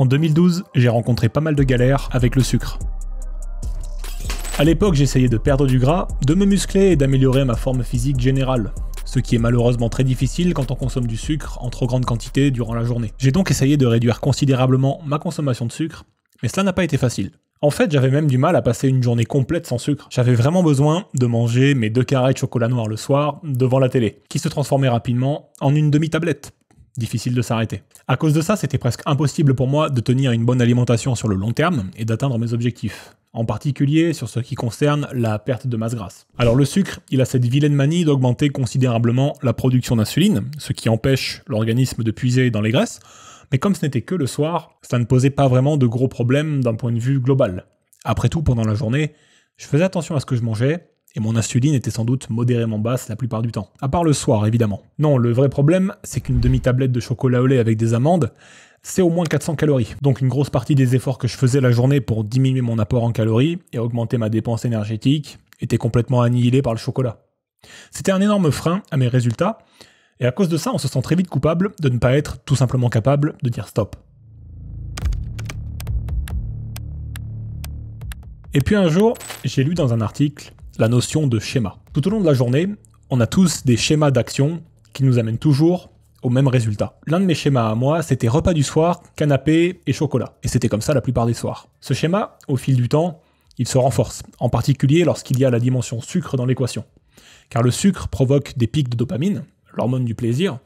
En 2012, j'ai rencontré pas mal de galères avec le sucre. À l'époque, j'essayais de perdre du gras, de me muscler et d'améliorer ma forme physique générale, ce qui est malheureusement très difficile quand on consomme du sucre en trop grande quantité durant la journée. J'ai donc essayé de réduire considérablement ma consommation de sucre, mais cela n'a pas été facile. En fait, j'avais même du mal à passer une journée complète sans sucre. J'avais vraiment besoin de manger mes deux carrés de chocolat noir le soir devant la télé, qui se transformait rapidement en une demi-tablette difficile de s'arrêter. À cause de ça, c'était presque impossible pour moi de tenir une bonne alimentation sur le long terme et d'atteindre mes objectifs, en particulier sur ce qui concerne la perte de masse grasse. Alors le sucre, il a cette vilaine manie d'augmenter considérablement la production d'insuline, ce qui empêche l'organisme de puiser dans les graisses, mais comme ce n'était que le soir, ça ne posait pas vraiment de gros problèmes d'un point de vue global. Après tout, pendant la journée, je faisais attention à ce que je mangeais, et mon insuline était sans doute modérément basse la plupart du temps. À part le soir, évidemment. Non, le vrai problème, c'est qu'une demi-tablette de chocolat au lait avec des amandes, c'est au moins 400 calories. Donc une grosse partie des efforts que je faisais la journée pour diminuer mon apport en calories et augmenter ma dépense énergétique était complètement annihilée par le chocolat. C'était un énorme frein à mes résultats, et à cause de ça, on se sent très vite coupable de ne pas être tout simplement capable de dire stop. Et puis un jour, j'ai lu dans un article la notion de schéma. Tout au long de la journée, on a tous des schémas d'action qui nous amènent toujours au même résultat. L'un de mes schémas à moi, c'était repas du soir, canapé et chocolat. Et c'était comme ça la plupart des soirs. Ce schéma, au fil du temps, il se renforce, en particulier lorsqu'il y a la dimension sucre dans l'équation. Car le sucre provoque des pics de dopamine, l'hormone du plaisir,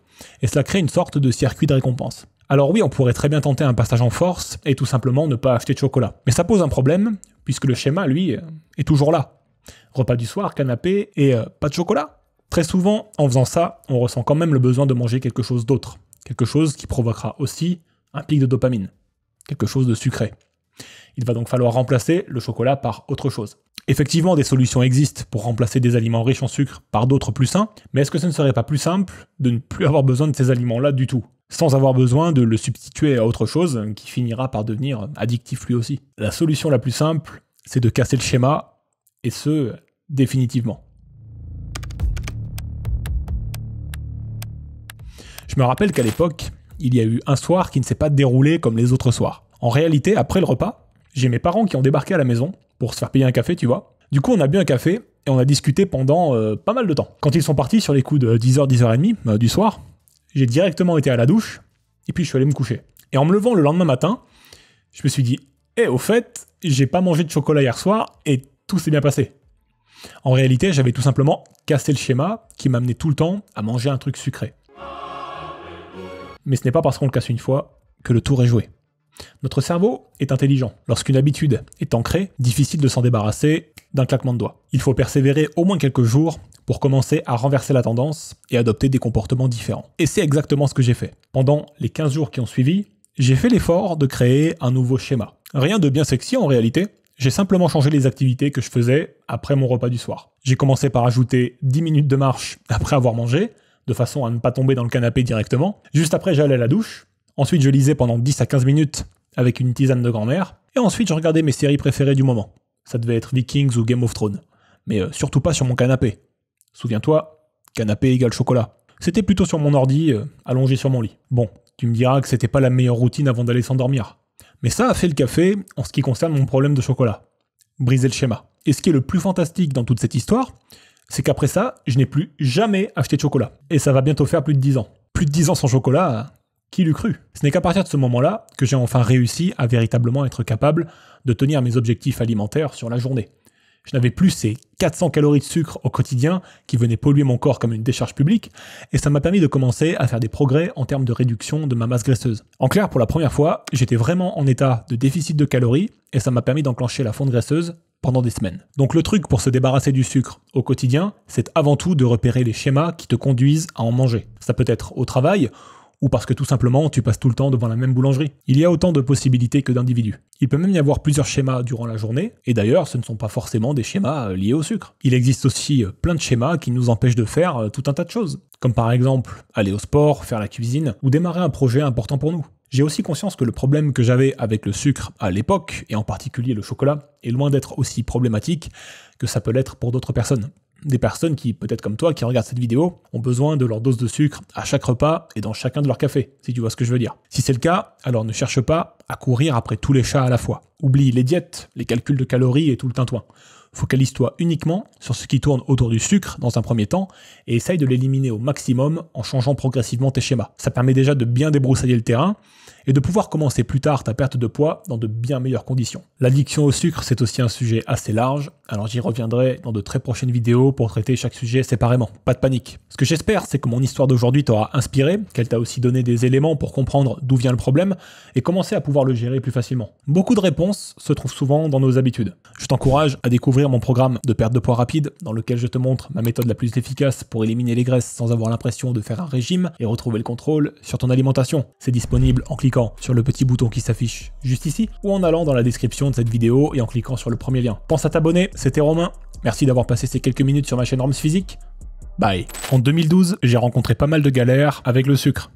et cela crée une sorte de circuit de récompense. Alors oui, on pourrait très bien tenter un passage en force et tout simplement ne pas acheter de chocolat. Mais ça pose un problème, puisque le schéma, lui, est toujours là. Repas du soir, canapé et euh, pas de chocolat. Très souvent, en faisant ça, on ressent quand même le besoin de manger quelque chose d'autre, quelque chose qui provoquera aussi un pic de dopamine, quelque chose de sucré. Il va donc falloir remplacer le chocolat par autre chose. Effectivement, des solutions existent pour remplacer des aliments riches en sucre par d'autres plus sains, mais est-ce que ce ne serait pas plus simple de ne plus avoir besoin de ces aliments-là du tout, sans avoir besoin de le substituer à autre chose qui finira par devenir addictif lui aussi La solution la plus simple, c'est de casser le schéma et ce, définitivement. Je me rappelle qu'à l'époque, il y a eu un soir qui ne s'est pas déroulé comme les autres soirs. En réalité, après le repas, j'ai mes parents qui ont débarqué à la maison pour se faire payer un café, tu vois. Du coup, on a bu un café et on a discuté pendant euh, pas mal de temps. Quand ils sont partis sur les coups de 10h, euh, 10h30 du soir, j'ai directement été à la douche et puis je suis allé me coucher. Et en me levant le lendemain matin, je me suis dit, eh, au fait, j'ai pas mangé de chocolat hier soir et tout s'est bien passé. En réalité, j'avais tout simplement cassé le schéma qui m'amenait tout le temps à manger un truc sucré. Mais ce n'est pas parce qu'on le casse une fois que le tour est joué. Notre cerveau est intelligent. Lorsqu'une habitude est ancrée, difficile de s'en débarrasser d'un claquement de doigts. Il faut persévérer au moins quelques jours pour commencer à renverser la tendance et adopter des comportements différents. Et c'est exactement ce que j'ai fait. Pendant les 15 jours qui ont suivi, j'ai fait l'effort de créer un nouveau schéma. Rien de bien sexy en réalité, j'ai simplement changé les activités que je faisais après mon repas du soir. J'ai commencé par ajouter 10 minutes de marche après avoir mangé, de façon à ne pas tomber dans le canapé directement. Juste après, j'allais à la douche. Ensuite, je lisais pendant 10 à 15 minutes avec une tisane de grand-mère. Et ensuite, je regardais mes séries préférées du moment. Ça devait être Vikings ou Game of Thrones. Mais euh, surtout pas sur mon canapé. Souviens-toi, canapé égale chocolat. C'était plutôt sur mon ordi, euh, allongé sur mon lit. Bon, tu me diras que c'était pas la meilleure routine avant d'aller s'endormir. Mais ça a fait le café en ce qui concerne mon problème de chocolat. Briser le schéma. Et ce qui est le plus fantastique dans toute cette histoire, c'est qu'après ça, je n'ai plus jamais acheté de chocolat. Et ça va bientôt faire plus de 10 ans. Plus de 10 ans sans chocolat, qui l'eût cru Ce n'est qu'à partir de ce moment-là que j'ai enfin réussi à véritablement être capable de tenir mes objectifs alimentaires sur la journée. Je n'avais plus ces 400 calories de sucre au quotidien qui venaient polluer mon corps comme une décharge publique, et ça m'a permis de commencer à faire des progrès en termes de réduction de ma masse graisseuse. En clair, pour la première fois, j'étais vraiment en état de déficit de calories, et ça m'a permis d'enclencher la fonte graisseuse pendant des semaines. Donc le truc pour se débarrasser du sucre au quotidien, c'est avant tout de repérer les schémas qui te conduisent à en manger. Ça peut être au travail, ou parce que tout simplement tu passes tout le temps devant la même boulangerie. Il y a autant de possibilités que d'individus. Il peut même y avoir plusieurs schémas durant la journée, et d'ailleurs ce ne sont pas forcément des schémas euh, liés au sucre. Il existe aussi euh, plein de schémas qui nous empêchent de faire euh, tout un tas de choses, comme par exemple aller au sport, faire la cuisine, ou démarrer un projet important pour nous. J'ai aussi conscience que le problème que j'avais avec le sucre à l'époque, et en particulier le chocolat, est loin d'être aussi problématique que ça peut l'être pour d'autres personnes. Des personnes qui, peut-être comme toi, qui regardent cette vidéo, ont besoin de leur dose de sucre à chaque repas et dans chacun de leurs cafés, si tu vois ce que je veux dire. Si c'est le cas, alors ne cherche pas à courir après tous les chats à la fois. Oublie les diètes, les calculs de calories et tout le tintouin. Focalise-toi uniquement sur ce qui tourne autour du sucre dans un premier temps et essaye de l'éliminer au maximum en changeant progressivement tes schémas. Ça permet déjà de bien débroussailler le terrain et de pouvoir commencer plus tard ta perte de poids dans de bien meilleures conditions. L'addiction au sucre, c'est aussi un sujet assez large, alors j'y reviendrai dans de très prochaines vidéos pour traiter chaque sujet séparément. Pas de panique. Ce que j'espère, c'est que mon histoire d'aujourd'hui t'aura inspiré, qu'elle t'a aussi donné des éléments pour comprendre d'où vient le problème et commencer à pouvoir le gérer plus facilement. Beaucoup de réponses se trouvent souvent dans nos habitudes. Je t'encourage à découvrir mon programme de perte de poids rapide dans lequel je te montre ma méthode la plus efficace pour éliminer les graisses sans avoir l'impression de faire un régime et retrouver le contrôle sur ton alimentation. C'est disponible en cliquant sur le petit bouton qui s'affiche juste ici ou en allant dans la description de cette vidéo et en cliquant sur le premier lien. Pense à t'abonner, c'était Romain. Merci d'avoir passé ces quelques minutes sur ma chaîne Roms Physique. Bye. En 2012, j'ai rencontré pas mal de galères avec le sucre.